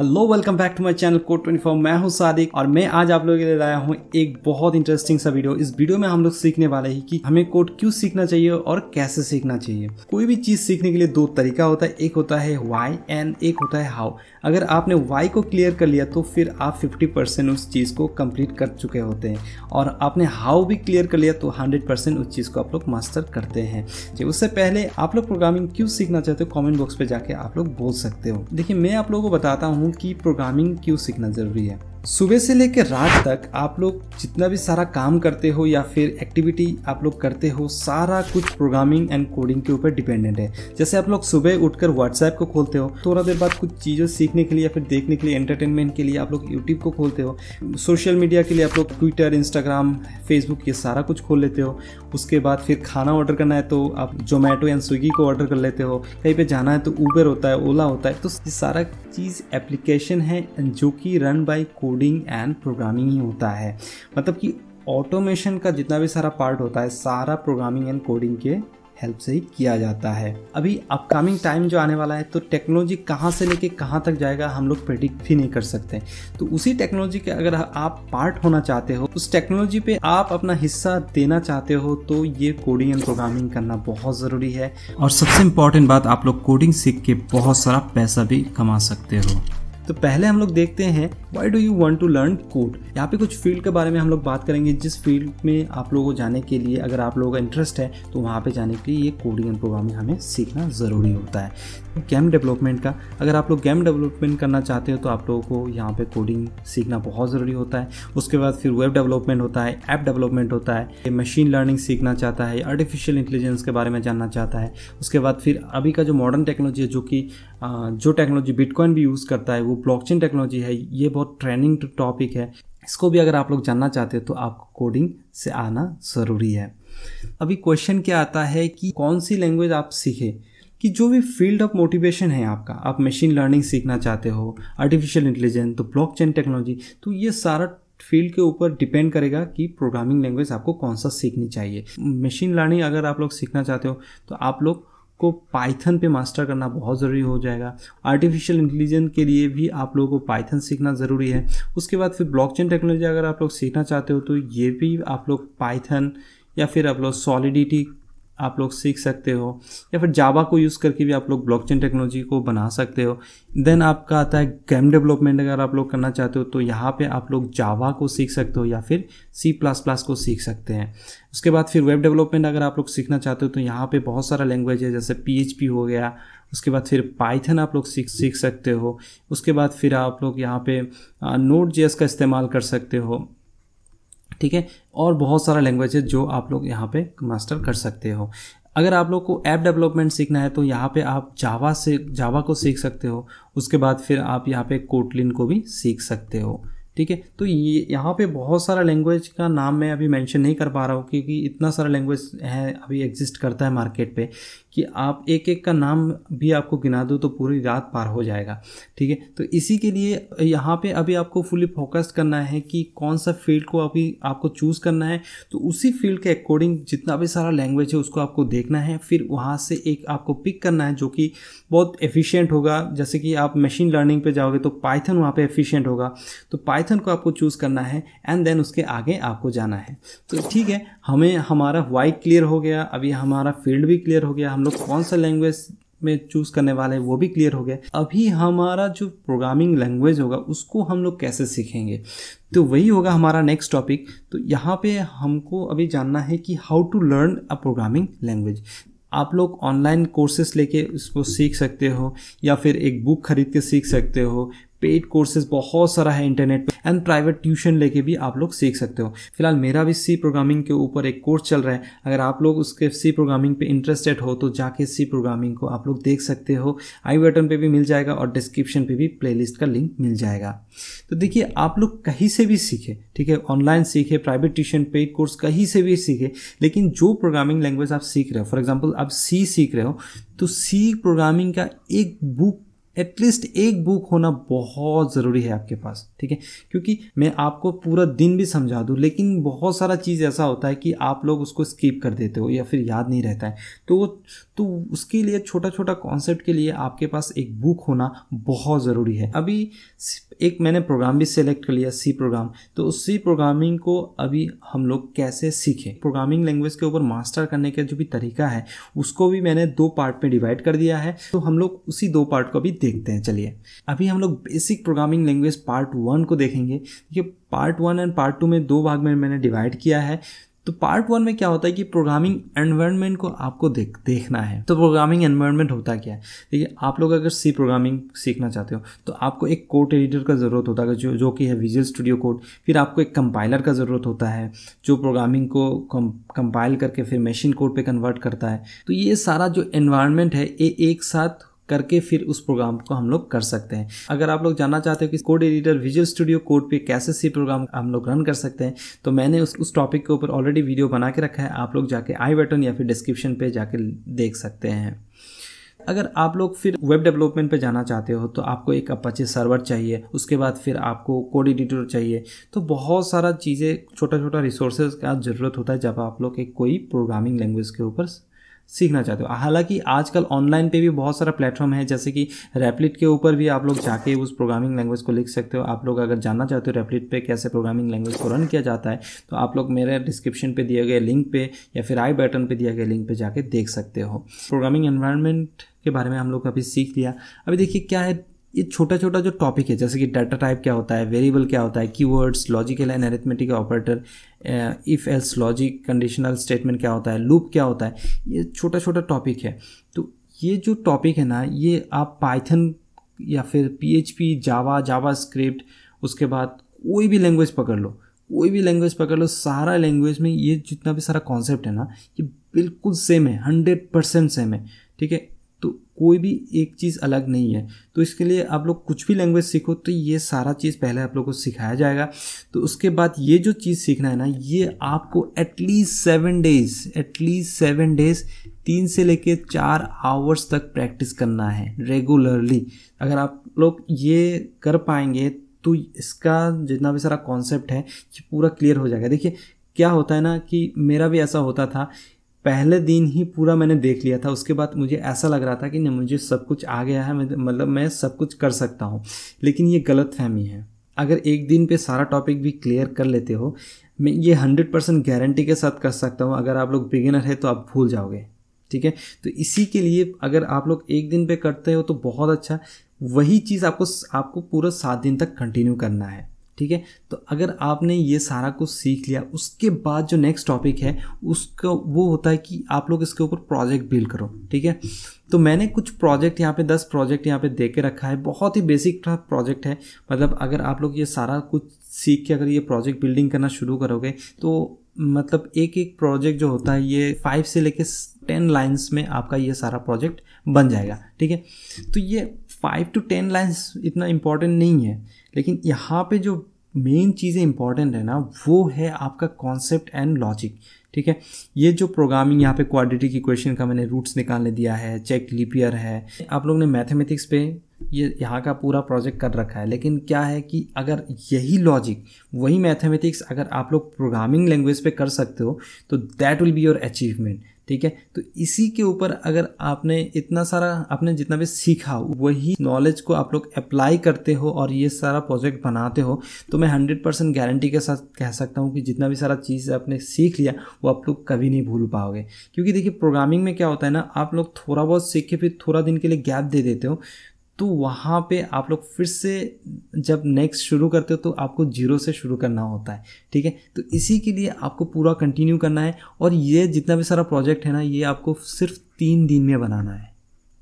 hello welcome back to my channel code twenty four मैं हूं सादिक और मैं आज आप लोगों के लिए लाया हूं एक बहुत इंटरेस्टिंग सा वीडियो इस वीडियो में हम लोग सीखने वाले हैं कि हमें कोड क्यों सीखना चाहिए और कैसे सीखना चाहिए कोई भी चीज़ सीखने के लिए दो तरीका होता है एक होता है वाई एंड एक होता है हाउ अगर आपने वाई को क्लियर कर लिया तो फिर आप 50% उस चीज़ को कंप्लीट कर चुके होते हैं और आपने हाउ भी क्लियर कर लिया तो 100% उस चीज़ को आप लोग मास्टर करते हैं जी उससे पहले आप लोग प्रोग्रामिंग क्यों सीखना चाहते हो कॉमेंट बॉक्स पर जाके आप लोग बोल सकते हो देखिए मैं आप लोगों को बताता हूँ कि प्रोग्रामिंग क्यों सीखना ज़रूरी है सुबह से लेकर रात तक आप लोग जितना भी सारा काम करते हो या फिर एक्टिविटी आप लोग करते हो सारा कुछ प्रोग्रामिंग एंड कोडिंग के ऊपर डिपेंडेंट है जैसे आप लोग सुबह उठकर व्हाट्सएप को खोलते हो थोड़ा देर बाद कुछ चीज़ें सीखने के लिए या फिर देखने के लिए एंटरटेनमेंट के लिए आप लोग यूट्यूब को खोलते हो सोशल मीडिया के लिए आप लोग ट्विटर इंस्टाग्राम फेसबुक ये सारा कुछ खोल लेते हो उसके बाद फिर खाना ऑर्डर करना है तो आप जोमेटो एंड स्विगी को ऑर्डर कर लेते हो कहीं पर जाना है तो ऊबर होता है ओला होता है तो सारा चीज़ एप्लीकेशन है जो कि run by coding and programming ही होता है मतलब कि ऑटोमेशन का जितना भी सारा पार्ट होता है सारा प्रोग्रामिंग एंड कोडिंग के हेल्प से ही किया जाता है अभी अपकमिंग टाइम जो आने वाला है तो टेक्नोलॉजी कहाँ से लेके कहाँ तक जाएगा हम लोग प्रेडिक्ट भी नहीं कर सकते तो उसी टेक्नोलॉजी के अगर आप पार्ट होना चाहते हो उस टेक्नोलॉजी पे आप अपना हिस्सा देना चाहते हो तो ये कोडिंग एंड प्रोग्रामिंग करना बहुत ज़रूरी है और सबसे इम्पॉर्टेंट बात आप लोग कोडिंग सीख के बहुत सारा पैसा भी कमा सकते हो तो पहले हम लोग देखते हैं why do you want to learn code यहाँ पे कुछ फील्ड के बारे में हम लोग बात करेंगे जिस फील्ड में आप लोगों को जाने के लिए अगर आप लोगों का इंटरेस्ट है तो वहाँ पे जाने के लिए ये कोडिंग एंड प्रोग्रामिंग हमें सीखना ज़रूरी होता है गेम डेवलपमेंट का अगर आप लोग गेम डेवलपमेंट करना चाहते हो तो आप लोगों को यहाँ पे कोडिंग सीखना बहुत ज़रूरी होता है उसके बाद फिर वेब डेवलपमेंट होता है ऐप डेवलपमेंट होता है मशीन लर्निंग सीखना चाहता है आर्टिफिशियल इंटेलिजेंस के बारे में जानना चाहता है उसके बाद फिर अभी का जो मॉडर्न टेक्नोलॉजी है जो कि जो टेक्नोलॉजी बिटकॉइन भी यूज़ करता है वो ब्लॉकचेन टेक्नोलॉजी है ये बहुत ट्रेंडिंग टॉपिक है इसको भी अगर आप लोग जानना चाहते हो तो आपको कोडिंग से आना ज़रूरी है अभी क्वेश्चन क्या आता है कि कौन सी लैंग्वेज आप सीखें कि जो भी फील्ड ऑफ मोटिवेशन है आपका आप मशीन लर्निंग सीखना चाहते हो आर्टिफिशियल इंटेलिजेंस तो ब्लॉकचेन टेक्नोलॉजी तो ये सारा फील्ड के ऊपर डिपेंड करेगा कि प्रोग्रामिंग लैंग्वेज आपको कौन सा सीखनी चाहिए मशीन लर्निंग अगर आप लोग सीखना चाहते हो तो आप लोग को पाइथन पे मास्टर करना बहुत ज़रूरी हो जाएगा आर्टिफिशियल इंटेलिजेंस के लिए भी आप लोगों को पाइथन सीखना ज़रूरी है उसके बाद फिर ब्लॉकचेन टेक्नोलॉजी अगर आप लोग सीखना चाहते हो तो ये भी आप लोग पाइथन या फिर आप लोग सॉलिडिटी आप लोग सीख सकते हो या फिर जावा को यूज़ करके भी आप लोग ब्लॉकचेन टेक्नोलॉजी को बना सकते हो देन आपका आता है गेम डेवलपमेंट अगर आप लोग करना चाहते हो तो यहाँ पे आप लोग जावा को सीख सकते हो या फिर सी प्लस प्लस को सीख सकते हैं उसके बाद फिर वेब डेवलपमेंट अगर आप लोग सीखना चाहते हो तो यहाँ पर बहुत सारा लैंग्वेज है जैसे पी हो गया उसके बाद फिर पाइथन आप लोग सीख सीख सकते हो उसके बाद फिर आप लोग यहाँ पे नोट जेस का इस्तेमाल कर सकते हो ठीक है और बहुत सारा लैंग्वेज जो आप लोग यहाँ पे मास्टर कर सकते हो अगर आप लोग को ऐप डेवलपमेंट सीखना है तो यहाँ पे आप जावा से जावा को सीख सकते हो उसके बाद फिर आप यहाँ पे कोटलिन को भी सीख सकते हो ठीक है तो ये यहाँ पे बहुत सारा लैंग्वेज का नाम मैं अभी मेंशन नहीं कर पा रहा हूँ क्योंकि इतना सारा लैंग्वेज है अभी एग्जिस्ट करता है मार्केट पे कि आप एक एक का नाम भी आपको गिना दो तो पूरी रात पार हो जाएगा ठीक है तो इसी के लिए यहाँ पे अभी आपको फुली फोकस्ड करना है कि कौन सा फील्ड को अभी आपको चूज़ करना है तो उसी फील्ड के अकॉर्डिंग जितना भी सारा लैंग्वेज है उसको आपको देखना है फिर वहाँ से एक आपको पिक करना है जो कि बहुत एफिशिएंट होगा जैसे कि आप मशीन लर्निंग पे जाओगे तो पाइथन वहाँ पे एफिशिएंट होगा तो पाइथन पैथन को आपको चूज़ करना है एंड देन उसके आगे आपको जाना है तो ठीक है हमें हमारा वाई क्लियर हो गया अभी हमारा फील्ड भी क्लियर हो गया हम लोग कौन सा लैंग्वेज में चूज़ करने वाले हैं वो भी क्लियर हो गया अभी हमारा जो प्रोग्रामिंग लैंग्वेज होगा उसको हम लोग कैसे सीखेंगे तो वही होगा हमारा नेक्स्ट टॉपिक तो यहाँ पे हमको अभी जानना है कि how to learn a programming language आप लोग ऑनलाइन कोर्सेस लेके उसको सीख सकते हो या फिर एक बुक खरीद के सीख सकते हो पेड कोर्सेज बहुत सारा है इंटरनेट पर एंड प्राइवेट ट्यूशन लेके भी आप लोग सीख सकते हो फिलहाल मेरा भी सी प्रोग्रामिंग के ऊपर एक कोर्स चल रहा है अगर आप लोग उसके सी प्रोग्रामिंग पे इंटरेस्टेड हो तो जाके सी प्रोग्रामिंग को आप लोग देख सकते हो आई बटन पे भी मिल जाएगा और डिस्क्रिप्शन पे भी प्लेलिस्ट का लिंक मिल जाएगा तो देखिए आप लोग कहीं से भी सीखे ठीक है ऑनलाइन सीखे प्राइवेट ट्यूशन पेड कोर्स कहीं से भी सीखे लेकिन जो प्रोग्रामिंग लैंग्वेज आप सीख रहे हो फॉर एग्जाम्पल आप सी सीख रहे हो तो सी प्रोग्रामिंग का एक बुक एटलीस्ट एक बुक होना बहुत ज़रूरी है आपके पास ठीक है क्योंकि मैं आपको पूरा दिन भी समझा दूँ लेकिन बहुत सारा चीज़ ऐसा होता है कि आप लोग उसको स्किप कर देते हो या फिर याद नहीं रहता है तो तो उसके लिए छोटा छोटा कॉन्सेप्ट के लिए आपके पास एक बुक होना बहुत ज़रूरी है अभी एक मैंने प्रोग्राम भी सेलेक्ट कर लिया सी प्रोग्राम तो उस सी प्रोग्रामिंग को अभी हम लोग कैसे सीखें प्रोग्रामिंग लैंग्वेज के ऊपर मास्टर करने का जो भी तरीका है उसको भी मैंने दो पार्ट में डिवाइड कर दिया है तो हम लोग उसी दो पार्ट को अभी देखते हैं चलिए अभी हम लोग basic programming language part one को देखेंगे देखिए part one and part two में दो भाग में मैंने डिवाइड किया है तो पार्ट वन में क्या होता है कि प्रोग्रामिंग एनवायरनमेंट को आपको देख देखना है तो प्रोग्रामिंग एनवायरनमेंट होता क्या है देखिए आप लोग अगर सी प्रोग्रामिंग सीखना चाहते हो तो आपको एक कोड एडिटर का ज़रूरत होता है जो जो कि है विजुअल स्टूडियो कोड फिर आपको एक कंपाइलर का ज़रूरत होता है जो प्रोग्रामिंग को कंपाइल करके फिर मशीन कोड पर कन्वर्ट करता है तो ये सारा जो एनवायरमेंट है ये एक साथ करके फिर उस प्रोग्राम को हम लोग कर सकते हैं अगर आप लोग जानना चाहते हो कि code editor visual studio code पे कैसे सी प्रोग्राम हम लोग रन कर सकते हैं तो मैंने उस उस टॉपिक के ऊपर ऑलरेडी वीडियो बना के रखा है आप लोग जाके आई बटन या फिर डिस्क्रिप्शन पे जाके देख सकते हैं अगर आप लोग फिर वेब डेवलपमेंट पे जाना चाहते हो तो आपको एक अपाचे सर्वर चाहिए उसके बाद फिर आपको कोड एडिटर चाहिए तो बहुत सारा चीज़ें छोटा छोटा रिसोर्सेज का ज़रूरत होता है जब आप लोग एक कोई प्रोग्रामिंग लैंग्वेज के ऊपर सीखना चाहते हो हालांकि आजकल ऑनलाइन पे भी बहुत सारा प्लेटफॉर्म है जैसे कि रेपलिट के ऊपर भी आप लोग जाके उस प्रोग्रामिंग लैंग्वेज को लिख सकते हो आप लोग अगर जानना चाहते हो रेपलिट पे कैसे प्रोग्रामिंग लैंग्वेज को रन किया जाता है तो आप लोग मेरे डिस्क्रिप्शन पे दिए गए लिंक पे या फिर आई बटन पे दिया गया लिंक पे जाके देख सकते हो प्रोग्रामिंग एन्वायरमेंट के बारे में हम लोग अभी सीख लिया अभी देखिए क्या है ये छोटा छोटा जो टॉपिक है जैसे कि डाटा टाइप क्या होता है वेरिएबल क्या होता है keywords logical and arithmetic operator if else logic conditional statement क्या होता है लूप क्या होता है ये छोटा छोटा टॉपिक है तो ये जो टॉपिक है ना ये आप पाइथन या फिर P H P Java JavaScript उसके बाद कोई भी लैंग्वेज पकड़ लो कोई भी लैंग्वेज पकड़ लो सारा लैंग्वेज में ये जितना भी सारा कॉन्सेप्ट है ना ये बिल्कुल सेम है हंड्रेड परसेंट सेम है ठीक है कोई भी एक चीज़ अलग नहीं है तो इसके लिए आप लोग कुछ भी लैंग्वेज सीखो तो ये सारा चीज़ पहले आप लोग को सिखाया जाएगा तो उसके बाद ये जो चीज़ सीखना है ना ये आपको at least seven days at least seven days तीन से लेकर चार आवर्स तक प्रैक्टिस करना है रेगुलरली अगर आप लोग ये कर पाएंगे तो इसका जितना भी सारा कॉन्सेप्ट है ये पूरा क्लियर हो जाएगा देखिए क्या होता है ना कि मेरा भी ऐसा होता था पहले दिन ही पूरा मैंने देख लिया था उसके बाद मुझे ऐसा लग रहा था कि नहीं मुझे सब कुछ आ गया है मतलब मैं सब कुछ कर सकता हूँ लेकिन ये गलत फहमी है अगर एक दिन पे सारा टॉपिक भी क्लियर कर लेते हो मैं ये हंड्रेड परसेंट गारंटी के साथ कर सकता हूँ अगर आप लोग बिगिनर है तो आप भूल जाओगे ठीक है तो इसी के लिए अगर आप लोग एक दिन पे करते हो तो बहुत अच्छा वही चीज़ आपको आपको पूरा सात दिन तक कंटिन्यू करना है ठीक है तो अगर आपने ये सारा कुछ सीख लिया उसके बाद जो नेक्स्ट टॉपिक है उसका वो होता है कि आप लोग इसके ऊपर प्रोजेक्ट बिल्ड करो ठीक है तो मैंने कुछ प्रोजेक्ट यहाँ पे दस प्रोजेक्ट यहाँ पे दे के रखा है बहुत ही बेसिक प्रोजेक्ट है मतलब अगर आप लोग ये सारा कुछ सीख के अगर ये प्रोजेक्ट बिल्डिंग करना शुरू करोगे तो मतलब एक एक प्रोजेक्ट जो होता है ये फाइव से लेके टेन लाइन्स में आपका ये सारा प्रोजेक्ट बन जाएगा ठीक है तो ये फाइव टू टेन लाइन्स इतना इम्पॉर्टेंट नहीं है लेकिन यहाँ पे जो मेन चीज़ें इंपॉर्टेंट है ना वो है आपका कॉन्सेप्ट एंड लॉजिक ठीक है ये जो प्रोग्रामिंग यहाँ पे क्वाड्रेटिक इक्वेशन का मैंने रूट्स निकालने दिया है चेक लिपियर है आप लोग ने मैथमेटिक्स पे ये यहाँ का पूरा प्रोजेक्ट कर रखा है लेकिन क्या है कि अगर यही लॉजिक वही मैथमेटिक्स अगर आप लोग प्रोग्रामिंग लैंग्वेज पे कर सकते हो तो that will be your achievement ठीक है तो इसी के ऊपर अगर आपने इतना सारा आपने जितना भी सीखा वही नॉलेज को आप लोग अप्लाई करते हो और ये सारा प्रोजेक्ट बनाते हो तो मैं हंड्रेड परसेंट गारंटी के साथ कह सकता हूँ कि जितना भी सारा चीज़ आपने सीख लिया वो आप लोग कभी नहीं भूल पाओगे क्योंकि देखिए प्रोग्रामिंग में क्या होता है ना आप लोग थोड़ा बहुत सीख के फिर थोड़ा दिन के लिए गैप दे देते हो तो वहाँ पे आप लोग फिर से जब नेक्स्ट शुरू करते हो तो आपको जीरो से शुरू करना होता है ठीक है तो इसी के लिए आपको पूरा कंटिन्यू करना है और ये जितना भी सारा प्रोजेक्ट है ना ये आपको सिर्फ तीन दिन में बनाना है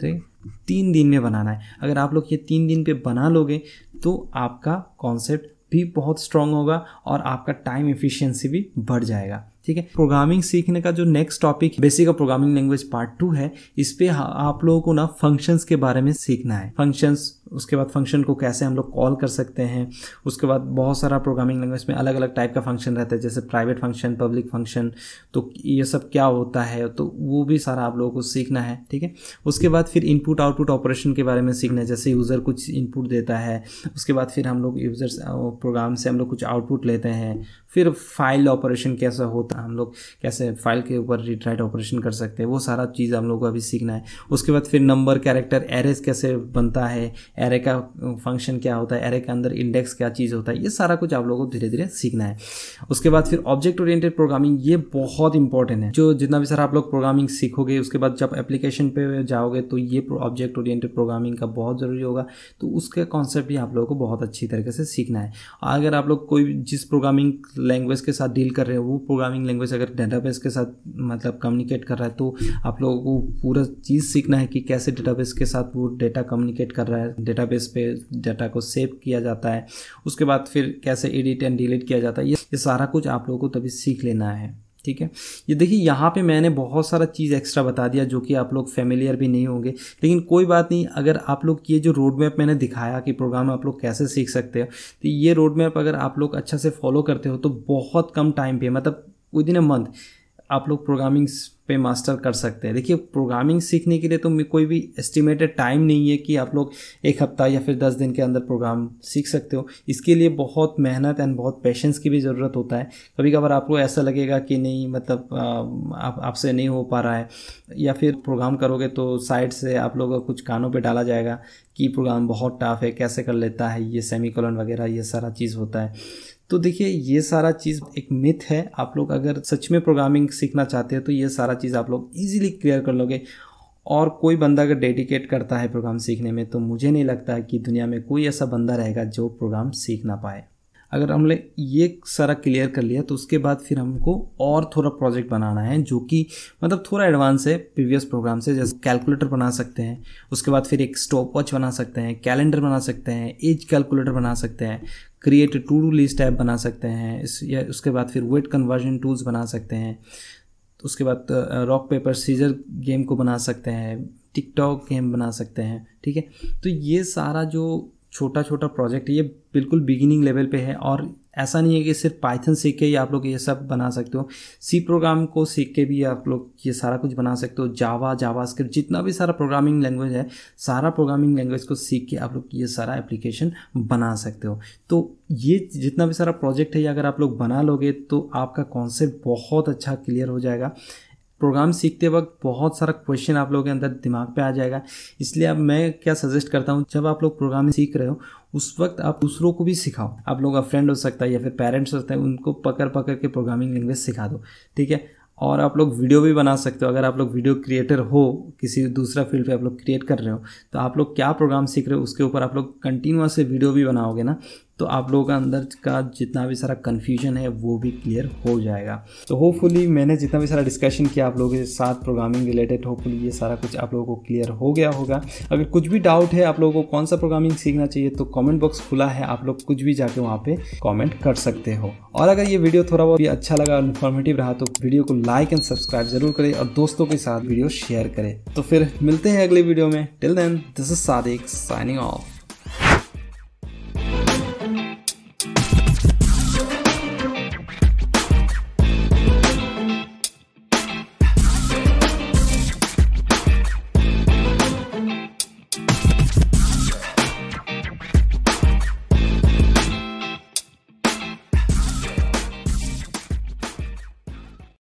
ठीक तीन दिन में बनाना है अगर आप लोग ये तीन दिन पे बना लोगे तो आपका कॉन्सेप्ट भी बहुत स्ट्रांग होगा और आपका टाइम एफिशिएंसी भी बढ़ जाएगा ठीक है प्रोग्रामिंग सीखने का जो next topic basic of programming language part two है इस पे आप लोगों को ना फंक्शंस के बारे में सीखना है फंक्शंस उसके बाद फंक्शन को कैसे हम लोग कॉल कर सकते हैं उसके बाद बहुत सारा प्रोग्रामिंग लैंग्वेज में अलग अलग टाइप का फंक्शन रहता है जैसे प्राइवेट फंक्शन पब्लिक फंक्शन तो ये सब क्या होता है तो वो भी सारा आप लोगों को सीखना है ठीक है उसके बाद फिर इनपुट आउटपुट ऑपरेशन के बारे में सीखना है जैसे यूज़र कुछ इनपुट देता है उसके बाद फिर हम लोग यूज़र प्रोग्राम से हम लोग कुछ आउटपुट लेते हैं फिर फाइल ऑपरेशन कैसा होता है हम लोग कैसे फाइल के ऊपर रीड राइट ऑपरेशन कर सकते हैं वो सारा चीज़ हम लोग को अभी सीखना है उसके बाद फिर नंबर कैरेक्टर एरेज कैसे बनता है एरे का फंक्शन क्या होता है एरे के अंदर इंडेक्स क्या चीज़ होता है ये सारा कुछ आप लोगों को धीरे धीरे सीखना है उसके बाद फिर ऑब्जेक्ट ओरिएंटेड प्रोग्रामिंग ये बहुत इंपॉर्टेंट है जो जितना भी सारा आप लोग प्रोग्रामिंग सीखोगे उसके बाद जब एप्लीकेशन पे जाओगे तो ये ऑब्जेक्ट ओरिएंटेड प्रोग्रामिंग का बहुत ज़रूरी होगा तो उसका कॉन्सेप्ट भी आप लोगों को बहुत अच्छी तरीके से सीखना है अगर आप लोग कोई जिस प्रोग्रामिंग लैंग्वेज के साथ डील कर रहे हो वो प्रोग्रामिंग लैंग्वेज अगर डेटाबेस के साथ मतलब कम्युनिकेट कर रहा है तो आप लोगों को पूरा चीज़ सीखना है कि कैसे डेटाबेस के साथ वो डेटा कम्युनिकेट कर रहा है डेटाबेस पे डाटा को सेव किया जाता है उसके बाद फिर कैसे एडिट एंड डिलीट किया जाता है ये सारा कुछ आप लोगों को तभी सीख लेना है ठीक है ये देखिए यहाँ पे मैंने बहुत सारा चीज़ एक्स्ट्रा बता दिया जो कि आप लोग फेमिलियर भी नहीं होंगे लेकिन कोई बात नहीं अगर आप लोग ये जो रोड मैप मैंने दिखाया कि प्रोग्राम आप लोग कैसे सीख सकते हो तो ये रोड मैप अगर आप लोग अच्छा से फॉलो करते हो तो बहुत कम टाइम पे मतलब विद इन अ मंथ आप लोग प्रोग्रामिंग पे मास्टर कर सकते हैं देखिए प्रोग्रामिंग सीखने के लिए तो कोई भी एस्टिमेटेड टाइम नहीं है कि आप लोग एक हफ्ता या फिर दस दिन के अंदर प्रोग्राम सीख सकते हो इसके लिए बहुत मेहनत एंड बहुत पेशेंस की भी ज़रूरत होता है कभी कभार आपको ऐसा लगेगा कि नहीं मतलब आप आपसे नहीं हो पा रहा है या फिर प्रोग्राम करोगे तो साइड से आप लोगों कुछ कानों पर डाला जाएगा कि प्रोग्राम बहुत टफ है कैसे कर लेता है ये सेमी वगैरह ये सारा चीज़ होता है तो देखिए ये सारा चीज़ एक मिथ है आप लोग अगर सच में प्रोग्रामिंग सीखना चाहते हैं तो ये सारा चीज़ आप लोग इजीली क्लियर कर लोगे और कोई बंदा अगर डेडिकेट करता है प्रोग्राम सीखने में तो मुझे नहीं लगता है कि दुनिया में कोई ऐसा बंदा रहेगा जो प्रोग्राम सीख ना पाए अगर हमने ये सारा क्लियर कर लिया तो उसके बाद फिर हमको और थोड़ा प्रोजेक्ट बनाना है जो कि मतलब थोड़ा एडवांस है प्रीवियस प्रोग्राम से जैसे कैलकुलेटर बना सकते हैं उसके बाद फिर एक स्टॉप वॉच बना सकते हैं कैलेंडर बना सकते हैं एज कैलकुलेटर बना सकते हैं create to do list app बना सकते हैं इस या उसके बाद फिर वेट कन्वर्जन टूल्स बना सकते हैं उसके बाद रॉक पेपर सीजर गेम को बना सकते हैं टिकटॉक गेम बना सकते हैं ठीक है तो ये सारा जो छोटा छोटा प्रोजेक्ट है ये बिल्कुल बिगिनिंग लेवल पे है और ऐसा नहीं है कि सिर्फ पाइथन सीख के ही आप लोग ये सब बना सकते हो सी प्रोग्राम को सीख के भी आप लोग ये सारा कुछ बना सकते हो जावा जावा स्क्रिप्ट जितना भी सारा प्रोग्रामिंग लैंग्वेज है सारा प्रोग्रामिंग लैंग्वेज को सीख के आप लोग ये सारा एप्लीकेशन बना सकते हो तो ये जितना भी सारा प्रोजेक्ट है ये अगर आप लोग बना लोगे तो आपका कॉन्सेप्ट बहुत अच्छा क्लियर हो जाएगा प्रोग्राम सीखते वक्त बहुत सारा क्वेश्चन आप लोगों के अंदर दिमाग पे आ जाएगा इसलिए अब मैं क्या सजेस्ट करता हूँ जब आप लोग प्रोग्राम सीख रहे हो उस वक्त आप दूसरों को भी सिखाओ आप लोगों का फ्रेंड हो सकता है या फिर पेरेंट्स हो सकता है उनको पकड़ पकड़ के प्रोग्रामिंग लैंग्वेज सिखा दो ठीक है और आप लोग वीडियो भी बना सकते हो अगर आप लोग वीडियो क्रिएटर हो किसी दूसरा फील्ड पे आप लोग क्रिएट कर रहे हो तो आप लोग क्या प्रोग्राम सीख रहे हो उसके ऊपर आप लोग कंटिन्यूस से वीडियो भी बनाओगे ना तो आप लोगों का अंदर का जितना भी सारा कन्फ्यूजन है वो भी क्लियर हो जाएगा तो होपफुली मैंने जितना भी सारा डिस्कशन किया आप लोगों के साथ प्रोग्रामिंग रिलेटेड होपफुली ये सारा कुछ आप लोगों को क्लियर हो गया होगा अगर कुछ भी डाउट है आप लोगों को कौन सा प्रोग्रामिंग सीखना चाहिए तो कॉमेंट बॉक्स खुला है आप लोग कुछ भी जाके वहाँ पर कॉमेंट कर सकते हो और अगर ये वीडियो थोड़ा बहुत अच्छा लगा और इन्फॉर्मेटिव रहा तो वीडियो को लाइक एंड सब्सक्राइब जरूर करें और दोस्तों के साथ वीडियो शेयर करें तो फिर मिलते हैं अगले वीडियो में till then this is Sadiq signing of